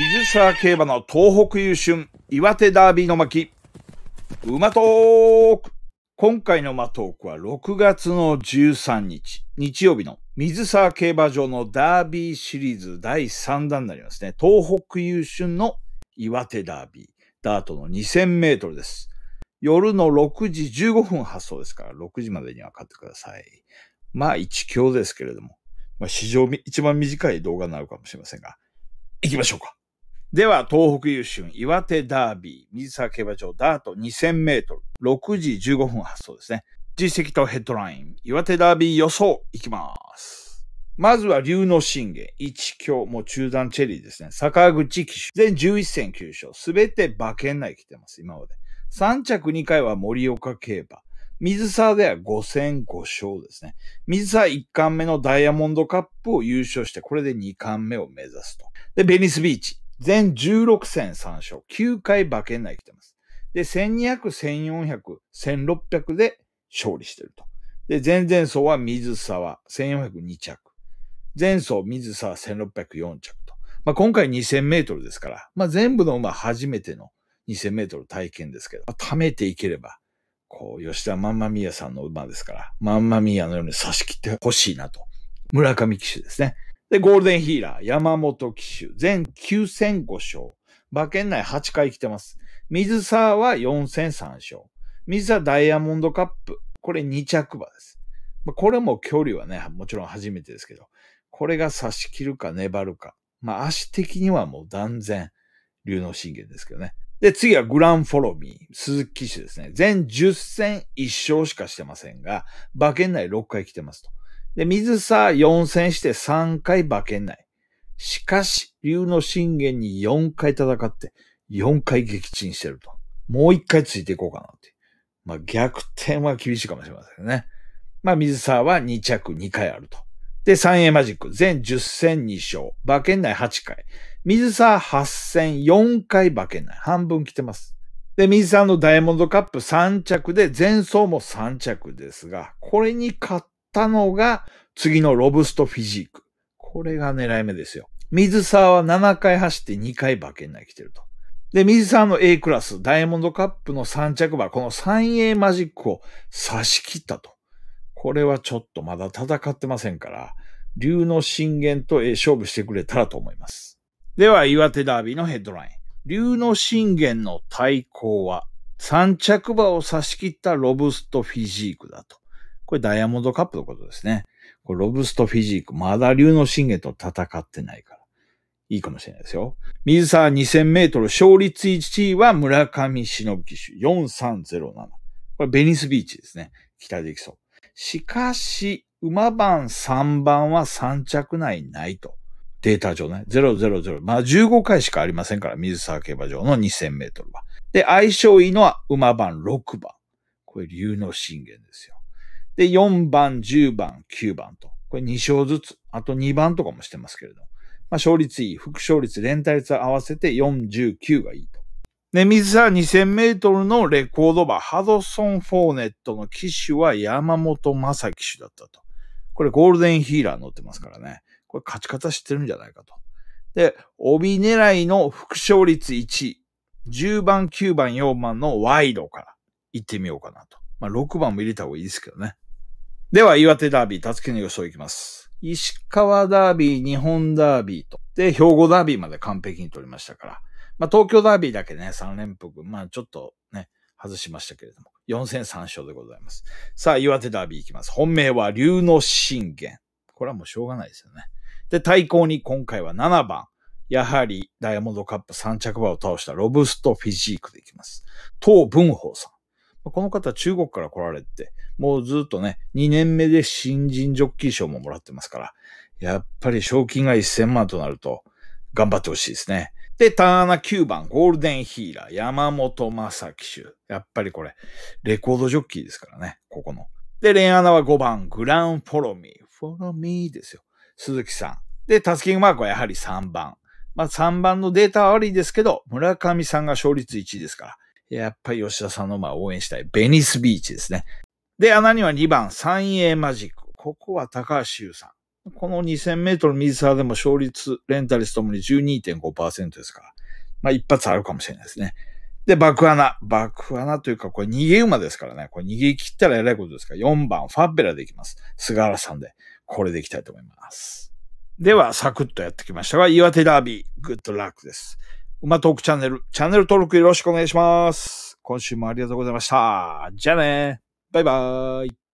水沢競馬の東北優春岩手ダービーの巻馬トーク今回の馬トークは6月の13日日曜日の水沢競馬場のダービーシリーズ第3弾になりますね東北優春の岩手ダービーダートの2000メートルです夜の6時15分発送ですから6時までには買ってくださいまあ一強ですけれども、まあ、史上一番短い動画になるかもしれませんが行きましょうか。では、東北優秀、岩手ダービー、水沢競馬場ダート2000メートル、6時15分発送ですね。実績とヘッドライン、岩手ダービー予想、いきます。まずは、龍の信玄、一強、もう中段チェリーですね。坂口騎手、全11戦9勝、すべて馬券内来てます、今まで。3着2回は森岡競馬。水沢では5戦5勝ですね。水沢1冠目のダイヤモンドカップを優勝して、これで2冠目を目指すと。で、ベニスビーチ。全16戦3勝、9回馬券内来てます。で、1200、1400、1600で勝利してると。で、前々走は水沢、1402着。前走水沢1604着と。まあ、今回2000メートルですから、まあ、全部の馬初めての2000メートル体験ですけど、まあ、貯めていければ、こう、吉田まんまみやさんの馬ですから、まんまみやのように差し切ってほしいなと。村上騎手ですね。で、ゴールデンヒーラー、山本騎手、全9戦5勝。馬券内8回来てます。水沢は4戦3勝。水沢ダイヤモンドカップ、これ2着馬です。これも距離はね、もちろん初めてですけど、これが差し切るか粘るか。まあ、足的にはもう断然、竜の信玄ですけどね。で、次はグランフォロミー、鈴木騎手ですね。全10戦1勝しかしてませんが、馬券内6回来てますと。で、水さ4戦して3回化けない。しかし、竜の信玄に4回戦って、4回撃沈してると。もう1回ついていこうかなって。まあ、逆転は厳しいかもしれませんね。まあ、水沢は2着2回あると。で、三 a マジック、全10戦2勝、化けない8回。水沢8戦4回化けない。半分来てます。で、水沢のダイヤモンドカップ3着で、前走も3着ですが、これに勝ったのが、次のロブストフィジーク。これが狙い目ですよ。水沢は7回走って2回馬券内来てると。で、水沢の A クラス、ダイヤモンドカップの3着馬、この 3A マジックを差し切ったと。これはちょっとまだ戦ってませんから、竜の信玄と勝負してくれたらと思います。では、岩手ダービーのヘッドライン。竜の信玄の対抗は、3着馬を差し切ったロブストフィジークだと。これダイヤモンドカップのことですね。これロブストフィジーク、まだ竜の信玄と戦ってないから。いいかもしれないですよ。水沢2000メートル、勝率1位は村上忍騎手4307。これベニスビーチですね。期待できそう。しかし、馬番3番は3着内ないと。データ上ね。000。まあ15回しかありませんから、水沢競馬場の2000メートルは。で、相性いいのは馬番6番。これ、竜の信玄ですよ。で、4番、10番、9番と。これ2勝ずつ。あと2番とかもしてますけれど。まあ、勝率いい。副勝率、連帯率合わせて49がいいと。で、水沢2000メートルのレコード馬、ハドソン・フォーネットの騎手は山本正騎手だったと。これゴールデンヒーラー乗ってますからね。これ勝ち方知ってるんじゃないかと。で、帯狙いの副勝率1、10番、9番、4番のワイドから行ってみようかなと。まあ、6番も入れた方がいいですけどね。では、岩手ダービー、たつきの予想いきます。石川ダービー、日本ダービーと。で、兵庫ダービーまで完璧に取りましたから。まあ、東京ダービーだけね、3連服。まあ、ちょっとね、外しましたけれども。4戦3勝でございます。さあ、岩手ダービーいきます。本命は、龍の信玄。これはもうしょうがないですよね。で、対抗に今回は7番。やはり、ダイヤモンドカップ3着馬を倒したロブストフィジークでいきます。東文法さん。この方は中国から来られて、もうずっとね、2年目で新人ジョッキー賞ももらってますから、やっぱり賞金が1000万となると、頑張ってほしいですね。で、ターナ9番、ゴールデンヒーラー、山本正樹集やっぱりこれ、レコードジョッキーですからね、ここの。で、レンアナは5番、グランフォロミー。フォロミーですよ。鈴木さん。で、タスキングマークはやはり3番。まあ3番のデータは悪いですけど、村上さんが勝率1位ですから、やっぱり吉田さんのまあ応援したい。ベニスビーチですね。で、穴には2番、三栄マジック。ここは高橋優さん。この2000メートル水沢でも勝率、レンタリスともに12.5%ですから。まあ一発あるかもしれないですね。で、爆穴。爆穴というか、これ逃げ馬ですからね。これ逃げ切ったらえらいことですから。4番、ファッベラでいきます。菅原さんで。これでいきたいと思います。では、サクッとやってきましたが、岩手ダービー、グッドラックです。うまトークチャンネル、チャンネル登録よろしくお願いします。今週もありがとうございました。じゃあね。バイバーイ。